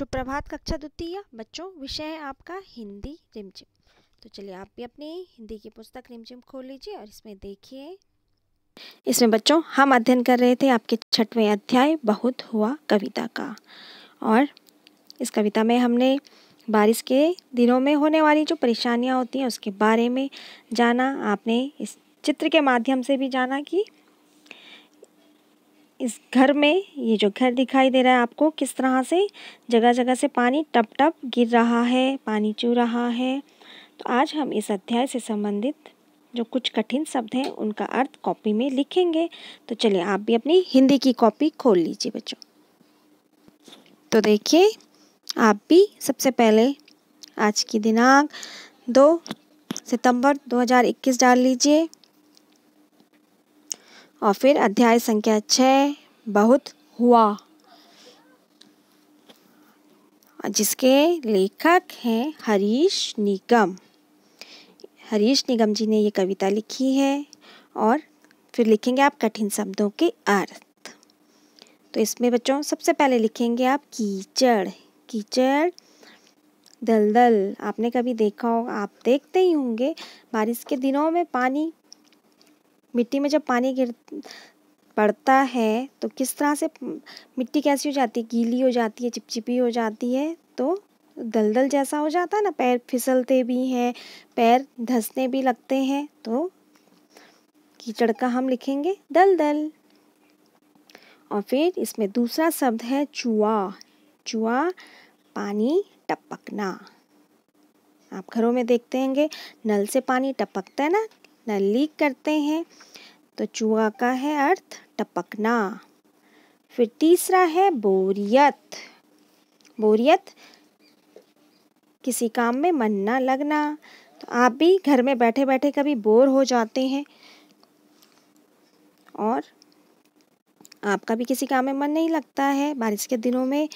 सुप्रभात कक्षा द्वितीय बच्चों विषय है आपका हिंदी रिमझिम तो चलिए आप भी अपनी हिंदी की पुस्तक रिमझिम खोल लीजिए और इसमें देखिए इसमें बच्चों हम अध्ययन कर रहे थे आपके छठवें अध्याय बहुत हुआ कविता का और इस कविता में हमने बारिश के दिनों में होने वाली जो परेशानियाँ होती हैं उसके बारे में जाना आपने इस चित्र के माध्यम से भी जाना कि इस घर में ये जो घर दिखाई दे रहा है आपको किस तरह से जगह जगह से पानी टप टप गिर रहा है पानी चू रहा है तो आज हम इस अध्याय से संबंधित जो कुछ कठिन शब्द हैं उनका अर्थ कॉपी में लिखेंगे तो चलिए आप भी अपनी हिंदी की कॉपी खोल लीजिए बच्चों तो देखिए आप भी सबसे पहले आज की दिनांक दो सितंबर 2021 डाल लीजिए और फिर अध्याय संख्या छः बहुत हुआ जिसके लेखक हैं हरीश निगम हरीश निगम जी ने ये कविता लिखी है और फिर लिखेंगे आप कठिन शब्दों के अर्थ तो इसमें बच्चों सबसे पहले लिखेंगे आप कीचड़ कीचड़ दलदल आपने कभी देखा होगा आप देखते ही होंगे बारिश के दिनों में पानी मिट्टी में जब पानी गिर पड़ता है तो किस तरह से मिट्टी कैसी हो जाती है गीली हो जाती है चिपचिपी हो जाती है तो दलदल जैसा हो जाता है ना पैर फिसलते भी हैं पैर धसने भी लगते हैं तो कीचड़ का हम लिखेंगे दलदल और फिर इसमें दूसरा शब्द है चुआ चुआ पानी टपकना आप घरों में देखते होंगे नल से पानी टपकता है ना लीक करते हैं तो चूहा का है अर्थ टपकना फिर तीसरा है बोरियत बोरियत किसी काम में मन ना लगना तो आप भी घर में बैठे बैठे कभी बोर हो जाते हैं और आपका भी किसी काम में मन नहीं लगता है बारिश के दिनों में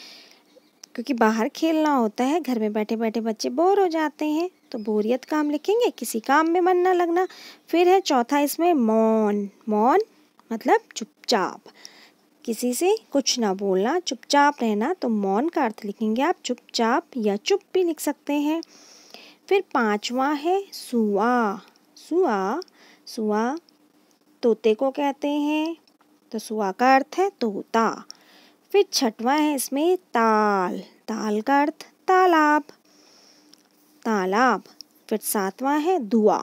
क्योंकि बाहर खेलना होता है घर में बैठे बैठे बच्चे बोर हो जाते हैं तो बोरियत का हम लिखेंगे किसी काम में मन ना लगना फिर है चौथा इसमें मौन मौन मतलब चुपचाप किसी से कुछ ना बोलना चुपचाप रहना तो मौन का अर्थ लिखेंगे आप चुपचाप या चुप भी लिख सकते हैं फिर पांचवा है सुआ सुआ सुआ तोते को कहते हैं तो सुआ का अर्थ है तोता फिर छठवां है इसमें ताल ताल का अर्थ तालाब तालाब फिर सातवां है दुआ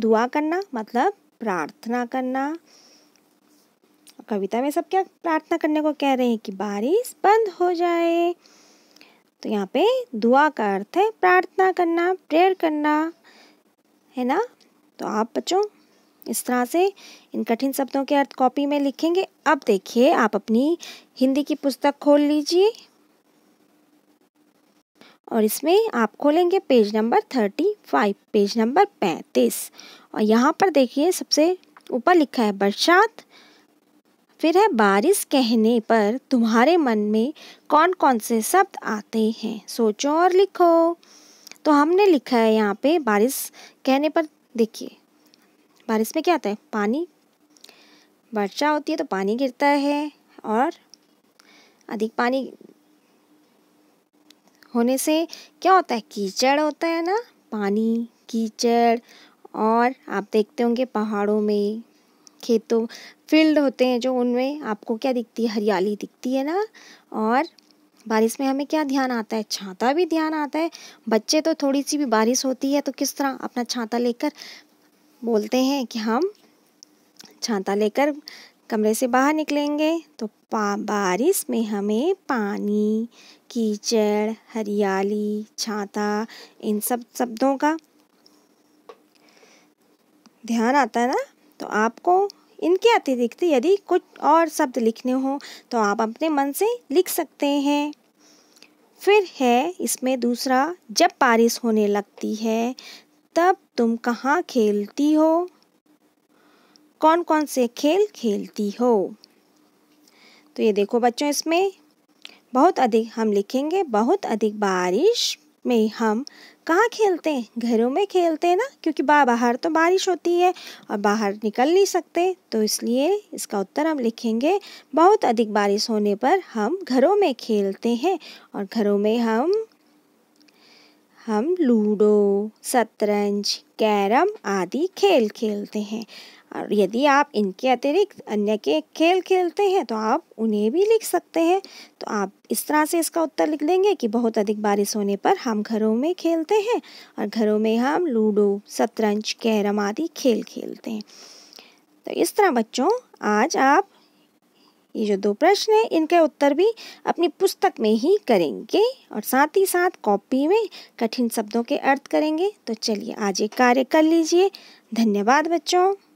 दुआ करना मतलब प्रार्थना करना कविता में सब क्या प्रार्थना करने को कह रहे हैं कि बारिश बंद हो जाए तो यहाँ पे दुआ का अर्थ है प्रार्थना करना प्रेयर करना है ना तो आप बच्चों इस तरह से इन कठिन शब्दों के अर्थ कॉपी में लिखेंगे अब देखिए आप अपनी हिंदी की पुस्तक खोल लीजिए और इसमें आप खोलेंगे page number thirty five page number पैंतीस और यहाँ पर देखिए सबसे ऊपर लिखा है बरसात फिर है बारिश कहने पर तुम्हारे मन में कौन कौन से शब्द आते हैं सोचो और लिखो तो हमने लिखा है यहाँ पे बारिश कहने पर देखिए बारिश में क्या आता है पानी वर्षा होती है तो पानी गिरता है और अधिक पानी होने से क्या होता है कीचड़ होता है ना पानी कीचड़ और आप देखते होंगे पहाड़ों में खेतों फील्ड होते हैं जो उनमें आपको क्या दिखती है हरियाली दिखती है ना और बारिश में हमें क्या ध्यान आता है छाता भी ध्यान आता है बच्चे तो थोड़ी सी भी बारिश होती है तो किस तरह अपना छाता लेकर बोलते हैं कि हम छाता लेकर कमरे से बाहर निकलेंगे तो बारिश में हमें पानी कीचड़ हरियाली छाता इन सब शब्दों का ध्यान आता है ना तो आपको इनके अतिरिक्त यदि कुछ और शब्द लिखने हो तो आप अपने मन से लिख सकते हैं फिर है इसमें दूसरा जब बारिश होने लगती है तब तुम कहाँ खेलती हो कौन कौन से खेल खेलती हो तो ये देखो बच्चों इसमें बहुत अधिक हम लिखेंगे बहुत अधिक बारिश में हम कहाँ खेलते हैं घरों में खेलते हैं ना क्योंकि बा बाहर तो बारिश होती है और बाहर निकल नहीं सकते तो इसलिए इसका उत्तर हम लिखेंगे बहुत अधिक बारिश होने पर हम घरों में खेलते हैं और घरों में हम हम लूडो शतरंज कैरम आदि खेल खेलते हैं और यदि आप इनके अतिरिक्त अन्य के खेल खेलते हैं तो आप उन्हें भी लिख सकते हैं तो आप इस तरह से इसका उत्तर लिख देंगे कि बहुत अधिक बारिश होने पर हम घरों में खेलते हैं और घरों में हम लूडो शतरंज कैरम आदि खेल खेलते हैं तो इस तरह बच्चों आज आप ये जो दो प्रश्न हैं इनके उत्तर भी अपनी पुस्तक में ही करेंगे और साथ ही साथ कॉपी में कठिन शब्दों के अर्थ करेंगे तो चलिए आज एक कार्य कर लीजिए धन्यवाद बच्चों